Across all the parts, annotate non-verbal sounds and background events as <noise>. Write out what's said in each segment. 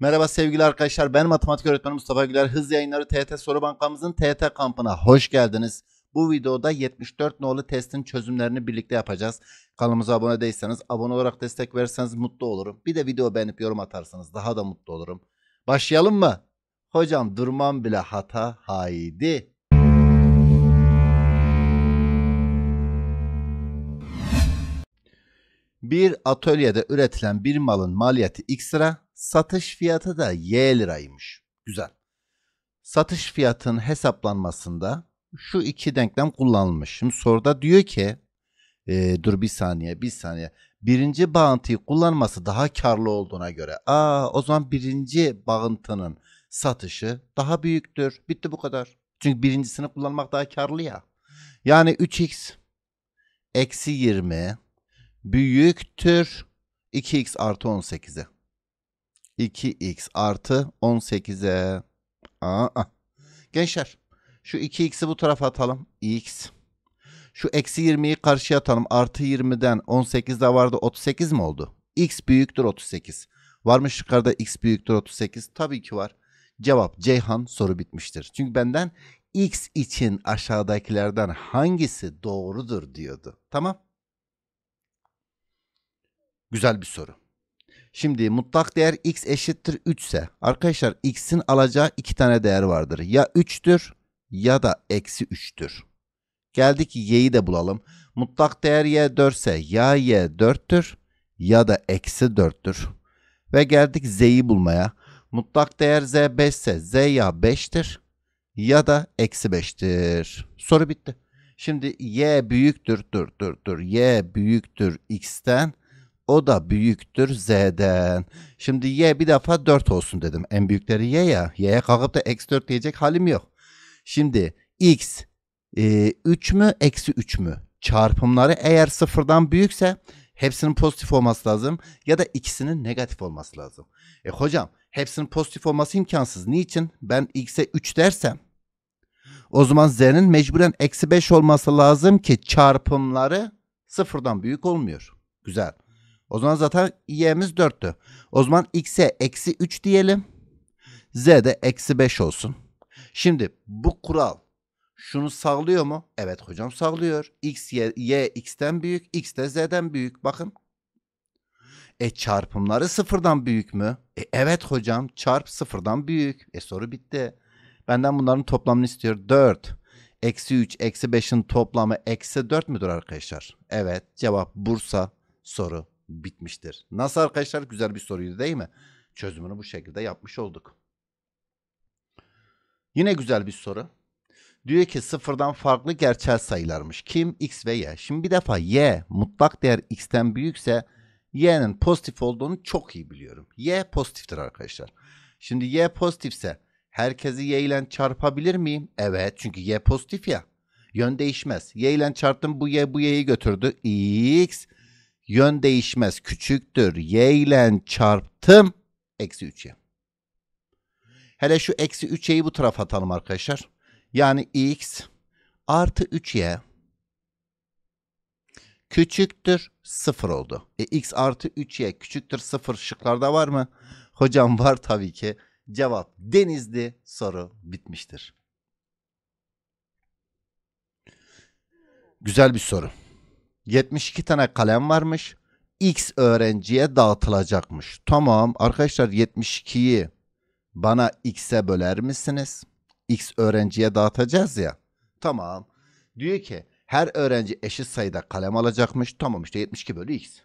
Merhaba sevgili arkadaşlar ben matematik öğretmeni Mustafa Güler. Hız yayınları TET soru bankamızın TET kampına hoş geldiniz. Bu videoda 74 nolu testin çözümlerini birlikte yapacağız. Kanalımıza abone değilseniz abone olarak destek verirseniz mutlu olurum. Bir de video beğenip yorum atarsanız daha da mutlu olurum. Başlayalım mı? Hocam durmam bile hata haydi. Bir atölyede üretilen bir malın maliyeti x lira, Satış fiyatı da Y liraymış. Güzel. Satış fiyatının hesaplanmasında şu iki denklem kullanılmış. Şimdi soruda diyor ki e, dur bir saniye bir saniye. Birinci bağıntıyı kullanması daha karlı olduğuna göre. Aa o zaman birinci bağıntının satışı daha büyüktür. Bitti bu kadar. Çünkü birincisini kullanmak daha karlı ya. Yani 3x eksi 20 büyüktür 2x artı 18'e. 2x artı 18'e. Aa. Gençler şu 2x'i bu tarafa atalım. x. Şu eksi 20'yi karşıya atalım. Artı 20'den 18 vardı 38 mi oldu? x büyüktür 38. Varmış yukarıda x büyüktür 38. Tabii ki var. Cevap Ceyhan soru bitmiştir. Çünkü benden x için aşağıdakilerden hangisi doğrudur diyordu. Tamam. Güzel bir soru. Şimdi mutlak değer x eşittir 3 ise arkadaşlar x'in alacağı iki tane değer vardır. Ya 3'tür ya da eksi 3'tür. Geldik y'yi de bulalım. Mutlak değer y 4 ise ya y 4'tür ya da eksi 4'tür. Ve geldik z'yi bulmaya. Mutlak değer z 5 ise z ya 5'tir ya da eksi 5'tir. Soru bitti. Şimdi y büyüktür, dur, dur, dur. Y büyüktür x'ten o da büyüktür z'den. Şimdi y bir defa 4 olsun dedim. En büyükleri y ya. Y'ye kalkıp da eksi 4 diyecek halim yok. Şimdi x e, 3 mü eksi 3 mü? Çarpımları eğer sıfırdan büyükse hepsinin pozitif olması lazım ya da ikisinin negatif olması lazım. E hocam hepsinin pozitif olması imkansız. Niçin? Ben x'e 3 dersem o zaman z'nin mecburen eksi 5 olması lazım ki çarpımları sıfırdan büyük olmuyor. Güzel. O zaman zaten y'miz 4'tü. O zaman x'e eksi 3 diyelim. z de eksi 5 olsun. Şimdi bu kural şunu sağlıyor mu? Evet hocam sağlıyor. X, y, y x'ten büyük, x de z'den büyük. Bakın. E çarpımları sıfırdan büyük mü? E evet hocam çarp sıfırdan büyük. E soru bitti. Benden bunların toplamını istiyor. 4. Eksi 3, eksi 5'in toplamı eksi 4 müdür arkadaşlar? Evet cevap Bursa soru bitmiştir. Nasıl arkadaşlar? Güzel bir soruydu değil mi? Çözümünü bu şekilde yapmış olduk. Yine güzel bir soru. Diyor ki sıfırdan farklı gerçel sayılarmış. Kim? X ve Y. Şimdi bir defa Y mutlak değer X'ten büyükse Y'nin pozitif olduğunu çok iyi biliyorum. Y pozitiftir arkadaşlar. Şimdi Y pozitifse herkesi Y ile çarpabilir miyim? Evet çünkü Y pozitif ya. Yön değişmez. Y ile çarptım bu Y bu Y'yi götürdü. X Yön değişmez. Küçüktür. Y ile çarptım. Eksi 3y. Hele şu eksi 3y'yi bu tarafa atalım arkadaşlar. Yani x artı 3y küçüktür 0 oldu. E, x artı 3y küçüktür 0 şıklarda var mı? Hocam var tabii ki. Cevap denizli soru bitmiştir. Güzel bir soru. 72 tane kalem varmış. X öğrenciye dağıtılacakmış. Tamam arkadaşlar 72'yi bana X'e böler misiniz? X öğrenciye dağıtacağız ya. Tamam. Diyor ki her öğrenci eşit sayıda kalem alacakmış. Tamam işte 72 bölü X.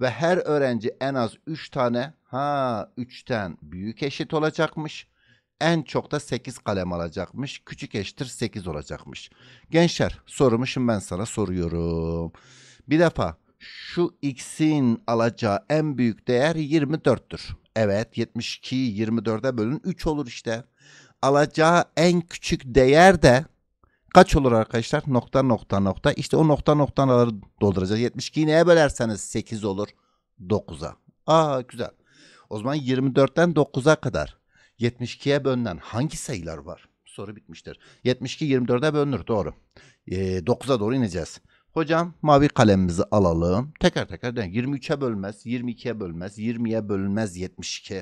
Ve her öğrenci en az 3 tane ha 3'ten büyük eşit olacakmış. En çok da 8 kalem alacakmış. Küçük eşittir 8 olacakmış. Gençler sorumu şimdi ben sana soruyorum. Bir defa şu x'in alacağı en büyük değer 24'tür. Evet 72'yi 24'e bölün 3 olur işte. Alacağı en küçük değer de kaç olur arkadaşlar? Nokta nokta nokta. İşte o nokta noktaları dolduracağız. 72'yi neye bölerseniz 8 olur. 9'a. Aa güzel. O zaman 24'ten 9'a kadar 72'ye bölünen hangi sayılar var? Soru bitmiştir. 72 24'e bölünür doğru. Ee, 9'a doğru ineceğiz. Hocam mavi kalemimizi alalım. Teker teker denk. 23'e bölmez, 22'ye bölmez, 20'ye bölünmez 72.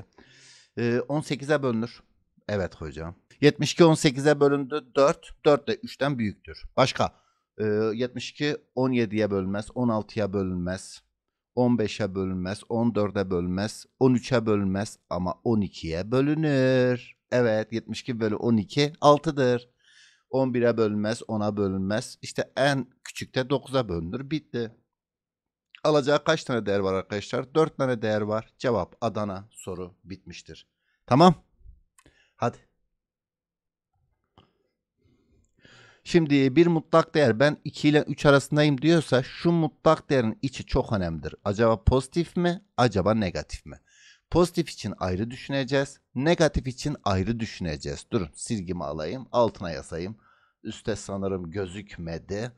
Ee, 18'e bölünür. Evet hocam. 72 18'e bölündü 4. 4 de 3'ten büyüktür. Başka? Ee, 72 17'ye bölünmez, 16'ya bölünmez. 15'e bölünmez, 14'e bölünmez, 13'e bölünmez ama 12'ye bölünür. Evet 72 bölü 12 6'dır. 11'e bölünmez, 10'a bölünmez. İşte en küçükte 9'a bölünür. Bitti. Alacağı kaç tane değer var arkadaşlar? 4 tane değer var. Cevap Adana soru bitmiştir. Tamam. Hadi. Şimdi bir mutlak değer ben 2 ile 3 arasındayım diyorsa şu mutlak değerin içi çok önemlidir. Acaba pozitif mi? Acaba negatif mi? Pozitif için ayrı düşüneceğiz. Negatif için ayrı düşüneceğiz. Durun silgimi alayım. Altına yazayım, Üste sanırım gözükmedi.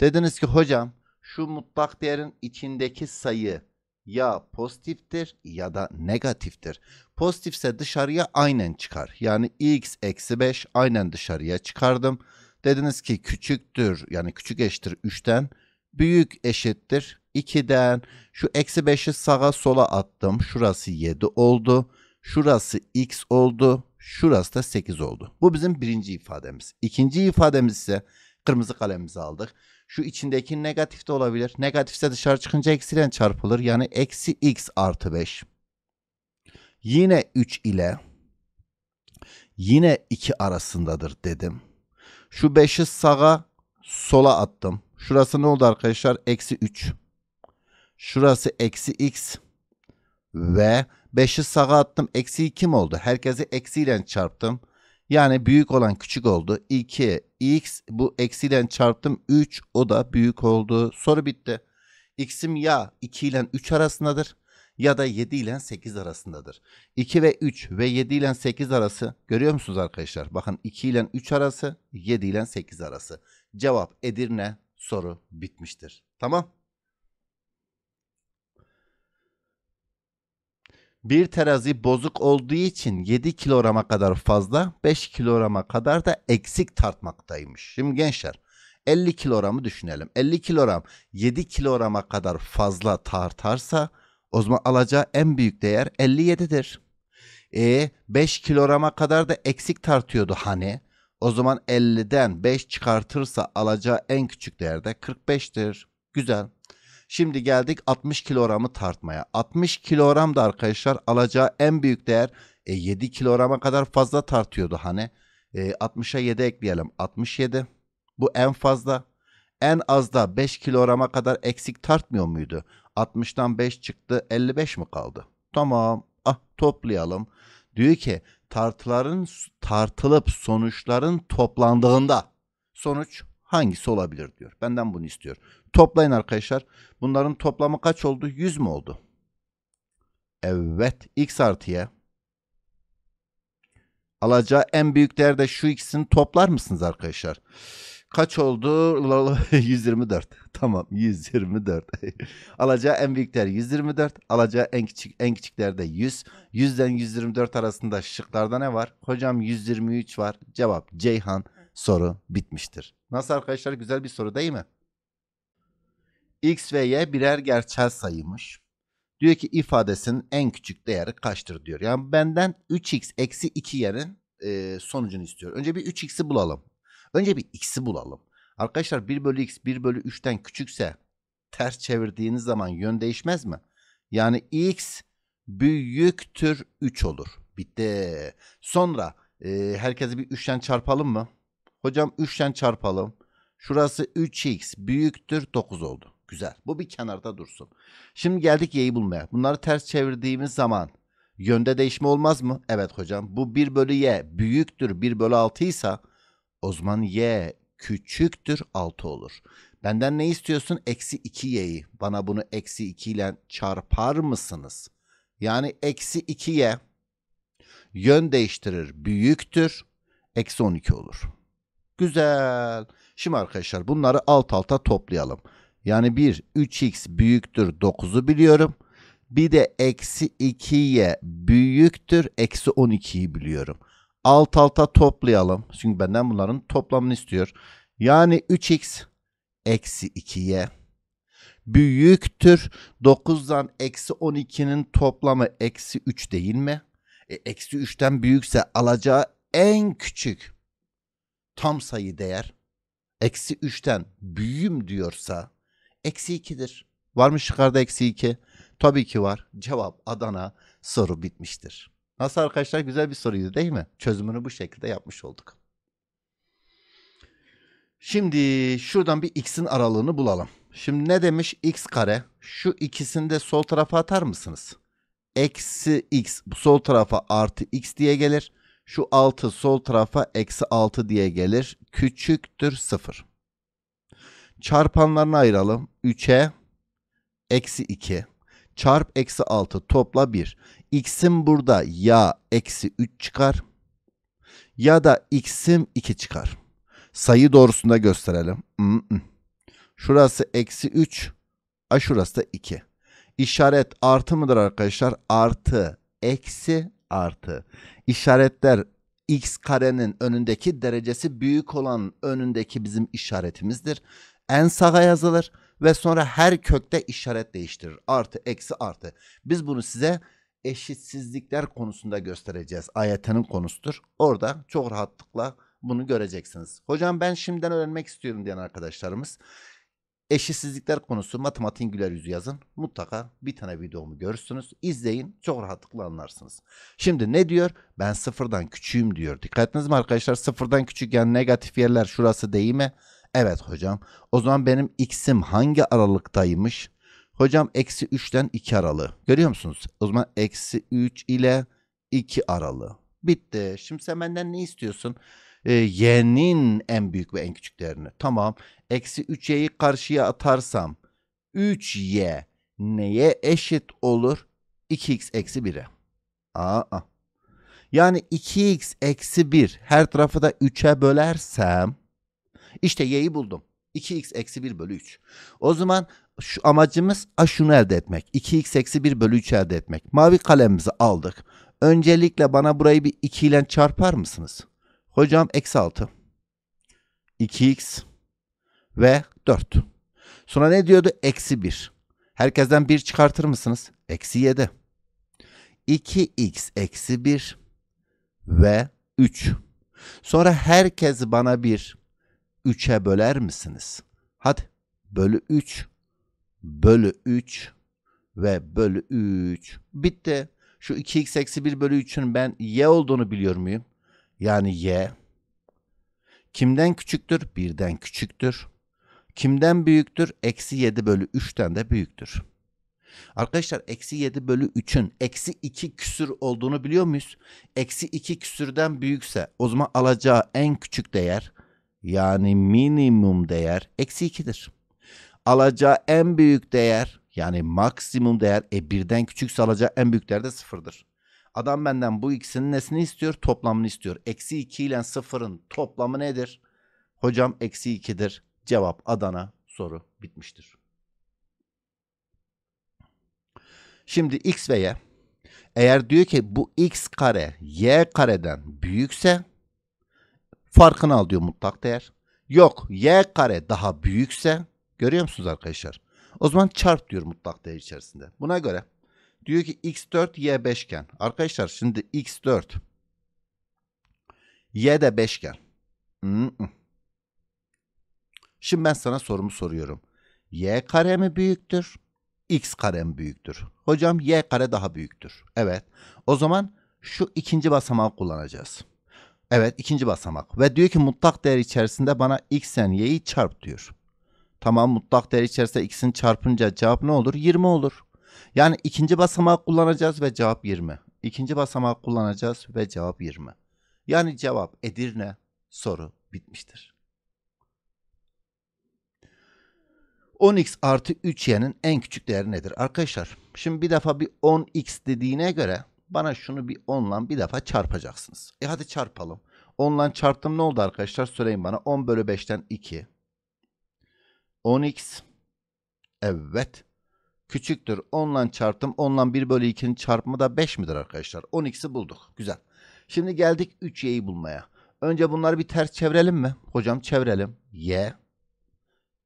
Dediniz ki hocam şu mutlak değerin içindeki sayı ya pozitiftir ya da negatiftir. Pozitifse dışarıya aynen çıkar. Yani x eksi 5 aynen dışarıya çıkardım. Dediniz ki küçüktür yani küçük eşittir 3'ten büyük eşittir 2'den şu eksi 5'i sağa sola attım. Şurası 7 oldu. Şurası x oldu. Şurası da 8 oldu. Bu bizim birinci ifademiz. İkinci ifademiz ise kırmızı kalemimizi aldık. Şu içindeki negatif de olabilir. Negatifse dışarı çıkınca eksiyle çarpılır. Yani eksi x artı 5. Yine 3 ile yine 2 arasındadır dedim. Şu 5'i sağa sola attım. Şurası ne oldu arkadaşlar? Eksi 3. Şurası eksi x. Ve 5'i sağa attım. Eksi 2 mi oldu? Herkesi eksiyle çarptım. Yani büyük olan küçük oldu. 2 x bu eksiyle çarptım. 3 o da büyük oldu. Soru bitti. X'im ya 2 ile 3 arasındadır ya da 7 ile 8 arasındadır. 2 ve 3 ve 7 ile 8 arası görüyor musunuz arkadaşlar? Bakın 2 ile 3 arası, 7 ile 8 arası. Cevap Edirne soru bitmiştir. Tamam. Bir terazi bozuk olduğu için 7 kilograma kadar fazla 5 kilograma kadar da eksik tartmaktaymış. Şimdi gençler 50 kilogramı düşünelim. 50 kilogram 7 kilograma kadar fazla tartarsa o zaman alacağı en büyük değer 57'dir. E 5 kilograma kadar da eksik tartıyordu hani. O zaman 50'den 5 çıkartırsa alacağı en küçük değerde 45'tir. Güzel. Şimdi geldik 60 kilogramı tartmaya. 60 kilogram da arkadaşlar alacağı en büyük değer e, 7 kilograma kadar fazla tartıyordu hani. E, 60'a 7 ekleyelim. 67. Bu en fazla. En az da 5 kilograma kadar eksik tartmıyor muydu? 60'tan 5 çıktı 55 mi kaldı? Tamam. Ah toplayalım. Diyor ki tartıların tartılıp sonuçların toplandığında sonuç hangisi olabilir diyor. Benden bunu istiyor. Toplayın arkadaşlar. Bunların toplamı kaç oldu? 100 mü oldu? Evet. X artı Y. Alacağı en büyük değer de şu ikisini toplar mısınız arkadaşlar? Arkadaşlar. Kaç oldu? 124. <laughs> Tamam 124. <laughs> alacağı en büyükler 124. Alacağı en küçük en küçüklerde 100. 100'den 124 arasında şıklarda ne var? Hocam 123 var. Cevap Ceyhan. Soru bitmiştir. Nasıl arkadaşlar güzel bir soru değil mi? X ve Y birer gerçel sayıymış. Diyor ki ifadesinin en küçük değeri kaçtır diyor. Yani benden 3x eksi 2 yerin e, sonucunu istiyor. Önce bir 3x'i bulalım. Önce bir x'i bulalım. Arkadaşlar 1 bölü x 1 bölü 3'ten küçükse ters çevirdiğiniz zaman yön değişmez mi? Yani x büyüktür 3 olur. Bitti. Sonra e, herkesi bir 3'ten çarpalım mı? Hocam 3'ten çarpalım. Şurası 3x büyüktür 9 oldu. Güzel. Bu bir kenarda dursun. Şimdi geldik y'yi bulmaya. Bunları ters çevirdiğimiz zaman yönde değişme olmaz mı? Evet hocam. Bu 1 bölü y büyüktür 1 bölü 6 ise o zaman y küçüktür 6 olur. Benden ne istiyorsun? Eksi 2y'yi. Bana bunu eksi 2 ile çarpar mısınız? Yani eksi 2y yön değiştirir büyüktür. Eksi 12 olur. Güzel. Şimdi arkadaşlar bunları alt alta toplayalım. Yani 1 3x büyüktür 9'u biliyorum. Bir de eksi 2y büyüktür eksi 12'yi biliyorum alt alta toplayalım. Çünkü benden bunların toplamını istiyor. Yani 3x eksi 2y büyüktür. 9'dan eksi 12'nin toplamı eksi 3 değil mi? E, eksi 3'ten büyükse alacağı en küçük tam sayı değer eksi 3'ten büyüm diyorsa eksi 2'dir. Var mı şıkarda eksi 2? Tabii ki var. Cevap Adana soru bitmiştir. Nasıl arkadaşlar güzel bir soruydu değil mi? Çözümünü bu şekilde yapmış olduk. Şimdi şuradan bir x'in aralığını bulalım. Şimdi ne demiş x kare? Şu ikisini de sol tarafa atar mısınız? Eksi x bu sol tarafa artı x diye gelir. Şu 6 sol tarafa eksi 6 diye gelir. Küçüktür 0. Çarpanlarını ayıralım. 3'e eksi 2 çarp eksi 6 topla 1. X'im burada ya eksi 3 çıkar ya da x'im 2 çıkar. Sayı doğrusunda gösterelim. Şurası eksi 3. A şurası da 2. İşaret artı mıdır arkadaşlar? Artı, eksi, artı. İşaretler x karenin önündeki derecesi büyük olan önündeki bizim işaretimizdir. En sağa yazılır ve sonra her kökte işaret değiştirir. Artı, eksi, artı. Biz bunu size eşitsizlikler konusunda göstereceğiz. Ayetenin konusudur. Orada çok rahatlıkla bunu göreceksiniz. Hocam ben şimdiden öğrenmek istiyorum diyen arkadaşlarımız eşitsizlikler konusu matematiğin güler yüzü yazın. Mutlaka bir tane videomu görürsünüz. İzleyin çok rahatlıkla anlarsınız. Şimdi ne diyor? Ben sıfırdan küçüğüm diyor. Dikkatiniz ettiniz mi arkadaşlar? Sıfırdan küçük yani negatif yerler şurası değil mi? Evet hocam. O zaman benim x'im hangi aralıktaymış? Hocam eksi 3'ten 2 aralığı. Görüyor musunuz? O zaman eksi 3 ile 2 aralığı Bitti. Şimdi sen benden ne istiyorsun? Ee, y'nin en büyük ve en küçük değerini. Tamam. Eksi 3y'yi karşıya atarsam 3y neye eşit olur? 2x eksi 1'e. Aa. Yani 2x eksi 1 her tarafı da 3'e bölersem işte y'yi buldum. 2x eksi 1 bölü 3. O zaman şu amacımız a şunu elde etmek. 2x eksi 1 bölü 3 elde etmek. Mavi kalemimizi aldık. Öncelikle bana burayı bir 2 ile çarpar mısınız? Hocam eksi 6. 2x ve 4. Sonra ne diyordu? Eksi 1. Herkesten 1 çıkartır mısınız? Eksi 7. 2x eksi 1 ve 3. Sonra herkes bana bir 3'e böler misiniz? Hadi bölü 3 bölü 3 ve bölü 3 bitti. Şu 2x eksi 1 bölü 3'ün ben y olduğunu biliyor muyum? Yani y kimden küçüktür? 1'den küçüktür. Kimden büyüktür? Eksi 7 bölü 3'ten de büyüktür. Arkadaşlar eksi 7 bölü 3'ün eksi 2 küsür olduğunu biliyor muyuz? Eksi 2 küsürden büyükse o zaman alacağı en küçük değer yani minimum değer eksi 2'dir. Alacağı en büyük değer yani maksimum değer e birden küçükse alacağı en büyük değer de sıfırdır. Adam benden bu ikisinin nesini istiyor? Toplamını istiyor. Eksi 2 ile sıfırın toplamı nedir? Hocam eksi 2'dir. Cevap Adana soru bitmiştir. Şimdi x ve y. Eğer diyor ki bu x kare y kareden büyükse farkını al diyor mutlak değer. Yok y kare daha büyükse görüyor musunuz arkadaşlar? O zaman çarp diyor mutlak değer içerisinde. Buna göre diyor ki x4 y5 iken arkadaşlar şimdi x4 y de 5 iken Şimdi ben sana sorumu soruyorum. Y kare mi büyüktür? X kare mi büyüktür? Hocam y kare daha büyüktür. Evet. O zaman şu ikinci basamağı kullanacağız. Evet ikinci basamak. Ve diyor ki mutlak değer içerisinde bana x'en y'yi çarp diyor. Tamam mutlak değer içerisinde x'in çarpınca cevap ne olur? 20 olur. Yani ikinci basamağı kullanacağız ve cevap 20. İkinci basamağı kullanacağız ve cevap 20. Yani cevap Edirne soru bitmiştir. 10x artı 3y'nin en küçük değeri nedir? Arkadaşlar şimdi bir defa bir 10x dediğine göre bana şunu bir onla bir defa çarpacaksınız. E hadi çarpalım. Onla çarptım ne oldu arkadaşlar? Söyleyin bana. 10 bölü 5'ten 2. 10x. Evet. Küçüktür. 10 çarptım. 10 1 bölü 2'nin çarpımı da 5 midir arkadaşlar? 10x'i bulduk. Güzel. Şimdi geldik 3y'yi bulmaya. Önce bunları bir ters çevirelim mi? Hocam çevirelim. Y.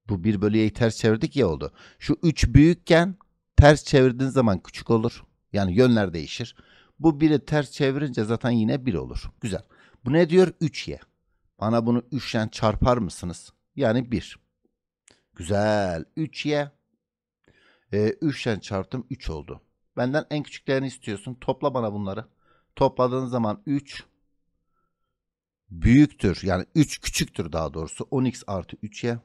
Bu 1 bölü y'yi ters çevirdik ya oldu. Şu 3 büyükken ters çevirdiğiniz zaman küçük olur. Yani yönler değişir. Bu biri ters çevirince zaten yine 1 olur. Güzel. Bu ne diyor? 3y. Bana bunu 3 ile çarpar mısınız? Yani 1. Güzel. 3y. Ee, 3 ile çarptım 3 oldu. Benden en küçüklerini istiyorsun. Topla bana bunları. Topladığın zaman 3 büyüktür. Yani 3 küçüktür daha doğrusu. 10x artı 3y.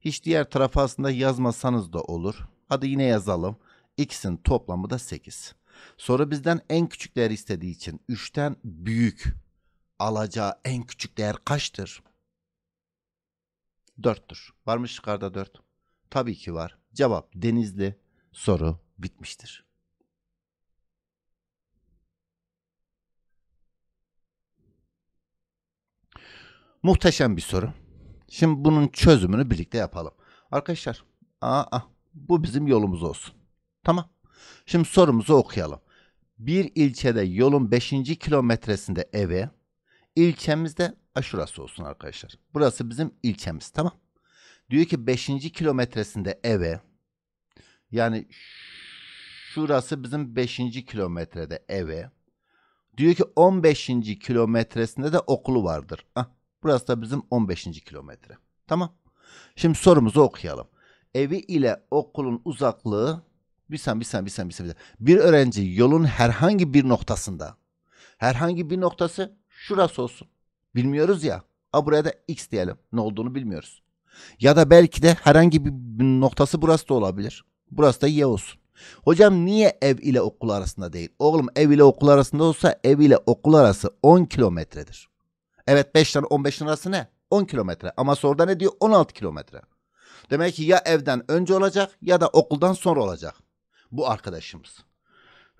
Hiç diğer tarafa aslında yazmasanız da olur. Hadi yine yazalım. X'in toplamı da 8. Sonra bizden en küçük değer istediği için 3'ten büyük alacağı en küçük değer kaçtır? 4'tür. Var mı şıklarda 4? Tabii ki var. Cevap denizli. Soru bitmiştir. Muhteşem bir soru. Şimdi bunun çözümünü birlikte yapalım. Arkadaşlar, aa, bu bizim yolumuz olsun. Tamam. Şimdi sorumuzu okuyalım. Bir ilçede yolun 5. kilometresinde eve, ilçemizde aşurası olsun arkadaşlar. Burası bizim ilçemiz tamam. Diyor ki 5. kilometresinde eve, yani şurası bizim 5. kilometrede eve. Diyor ki 15. kilometresinde de okulu vardır. Ah, burası da bizim 15. kilometre. Tamam. Şimdi sorumuzu okuyalım. Evi ile okulun uzaklığı bir sen bir sen bir sen bir sen. Bir, sen. bir öğrenci yolun herhangi bir noktasında herhangi bir noktası şurası olsun. Bilmiyoruz ya. A buraya da x diyelim. Ne olduğunu bilmiyoruz. Ya da belki de herhangi bir noktası burası da olabilir. Burası da y olsun. Hocam niye ev ile okul arasında değil? Oğlum ev ile okul arasında olsa ev ile okul arası 10 kilometredir. Evet 5 tane 15 arası ne? 10 kilometre. Ama soruda ne diyor? 16 kilometre. Demek ki ya evden önce olacak ya da okuldan sonra olacak bu arkadaşımız.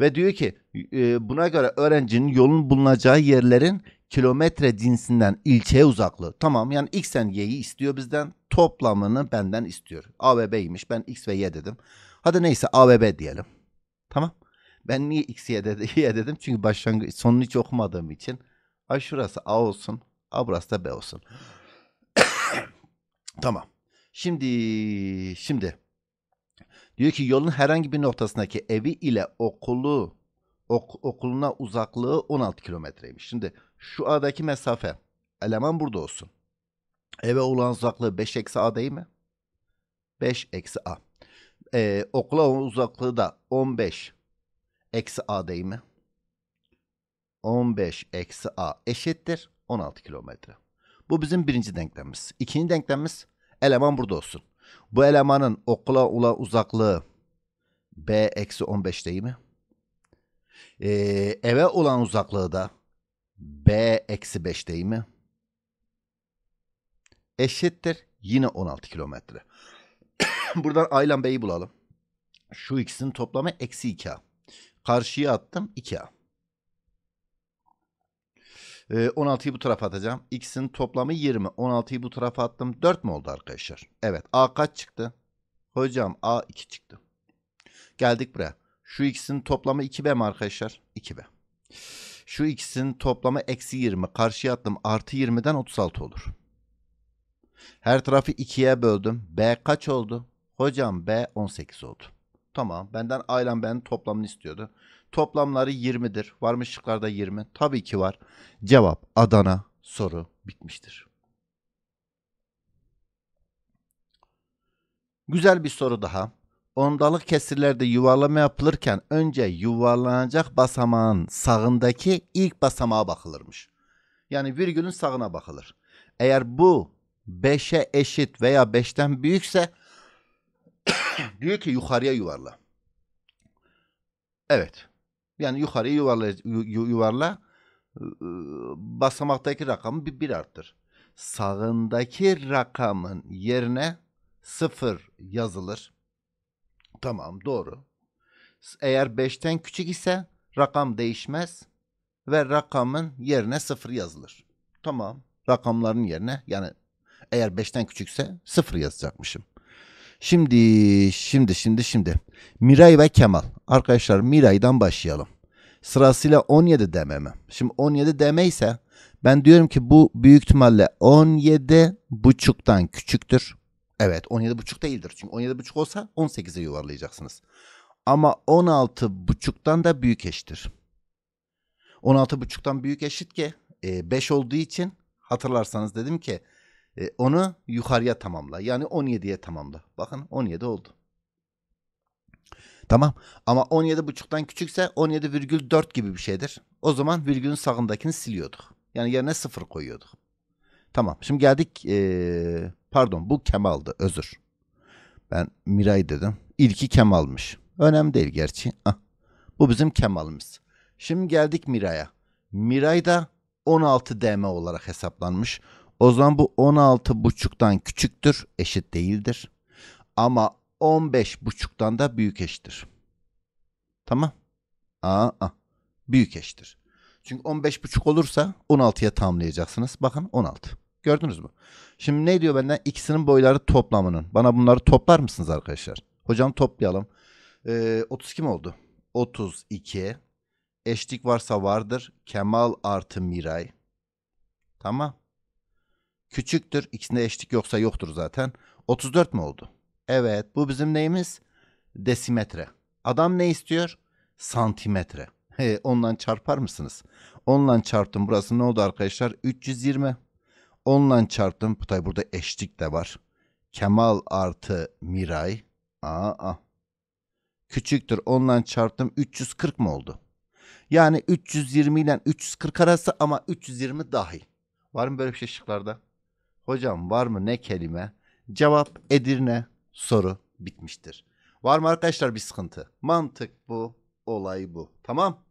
Ve diyor ki e, buna göre öğrencinin yolun bulunacağı yerlerin kilometre cinsinden ilçeye uzaklığı. Tamam yani X sen Y'yi istiyor bizden toplamını benden istiyor. A ve B'ymiş ben X ve Y dedim. Hadi neyse A ve B diyelim. Tamam. Ben niye X, Y, <laughs> y dedim? Çünkü başlangıç sonunu hiç okumadığım için. Ay şurası A olsun. A burası da B olsun. <coughs> tamam. Şimdi şimdi Diyor ki yolun herhangi bir noktasındaki evi ile okulu ok, okuluna uzaklığı 16 kilometreymiş. Şimdi şu adaki mesafe eleman burada olsun. Eve olan uzaklığı 5 eksi a değil mi? 5 eksi a. Ee, okula uzaklığı da 15 eksi a değil mi? 15 eksi a eşittir 16 kilometre. Bu bizim birinci denklemimiz. İkinci denklemimiz eleman burada olsun. Bu elemanın okula ula uzaklığı B-15 değil mi? Ee, eve olan uzaklığı da B-5 değil mi? Eşittir yine 16 kilometre. <coughs> Buradan Aylan Bey'i bulalım. Şu ikisinin toplamı eksi 2A. Karşıya attım 2A. Ee, 16'yı bu tarafa atacağım. X'in toplamı 20. 16'yı bu tarafa attım. 4 mi oldu arkadaşlar? Evet. A kaç çıktı? Hocam A 2 çıktı. Geldik buraya. Şu X'in toplamı 2B mi arkadaşlar? 2B. Şu X'in toplamı eksi 20. Karşıya attım. Artı 20'den 36 olur. Her tarafı 2'ye böldüm. B kaç oldu? Hocam B 18 oldu. Tamam. Benden ailem ben toplamını istiyordu. Toplamları 20'dir. Varmış şıklarda 20. Tabii ki var. Cevap Adana. Soru bitmiştir. Güzel bir soru daha. Ondalık kesirlerde yuvarlama yapılırken önce yuvarlanacak basamağın sağındaki ilk basamağa bakılırmış. Yani virgülün sağına bakılır. Eğer bu 5'e eşit veya 5'ten büyükse <coughs> diyor ki yukarıya yuvarla. Evet. Yani yukarıya yuvarla, yuvarla ıı, ıı, basamaktaki rakamı bir, bir arttır. Sağındaki rakamın yerine sıfır yazılır. Tamam doğru. Eğer 5'ten küçük ise rakam değişmez ve rakamın yerine sıfır yazılır. Tamam rakamların yerine yani eğer 5'ten küçükse sıfır yazacakmışım. Şimdi, şimdi, şimdi, şimdi. Miray ve Kemal. Arkadaşlar Miray'dan başlayalım. Sırasıyla 17 dememi. Şimdi 17 demeyse, ben diyorum ki bu büyük ihtimalle 17 buçuktan küçüktür. Evet 17 buçuk değildir. Çünkü 17 buçuk olsa 18'e yuvarlayacaksınız. Ama 16 buçuktan da büyük eşittir. 16 buçuktan büyük eşit ki 5 e, olduğu için hatırlarsanız dedim ki e, onu yukarıya tamamla. Yani 17'ye tamamla. Bakın 17 oldu. Tamam ama 17.5'tan küçükse 17,4 gibi bir şeydir. O zaman virgülün sağındakini siliyorduk. Yani yerine 0 koyuyorduk. Tamam şimdi geldik ee, pardon bu Kemal'dı özür. Ben Miray dedim. İlki Kemal'mış. Önemli değil gerçi. Ah, bu bizim Kemal'ımız. Şimdi geldik Miray'a. Miray da 16 DM olarak hesaplanmış. O zaman bu 16 buçuktan küçüktür, eşit değildir. Ama 15 buçuktan da büyük eşittir. Tamam. Aa, aa. büyük eşittir. Çünkü 15 buçuk olursa 16'ya tamlayacaksınız. Bakın 16. Gördünüz mü? Şimdi ne diyor benden? İkisinin boyları toplamının. Bana bunları toplar mısınız arkadaşlar? Hocam toplayalım. Ee, 32 mi oldu? 32. Eşlik varsa vardır. Kemal artı Miray. Tamam küçüktür. İkisinde eşlik yoksa yoktur zaten. 34 mi oldu? Evet bu bizim neyimiz? Desimetre. Adam ne istiyor? Santimetre. He, ondan çarpar mısınız? Ondan çarptım burası ne oldu arkadaşlar? 320. Ondan çarptım. Tabi burada eşlik de var. Kemal artı Miray. Aa. Küçüktür. Ondan çarptım. 340 mı oldu? Yani 320 ile 340 arası ama 320 dahil. Var mı böyle bir şey şıklarda? Hocam var mı ne kelime? Cevap Edirne soru bitmiştir. Var mı arkadaşlar bir sıkıntı? Mantık bu, olay bu. Tamam?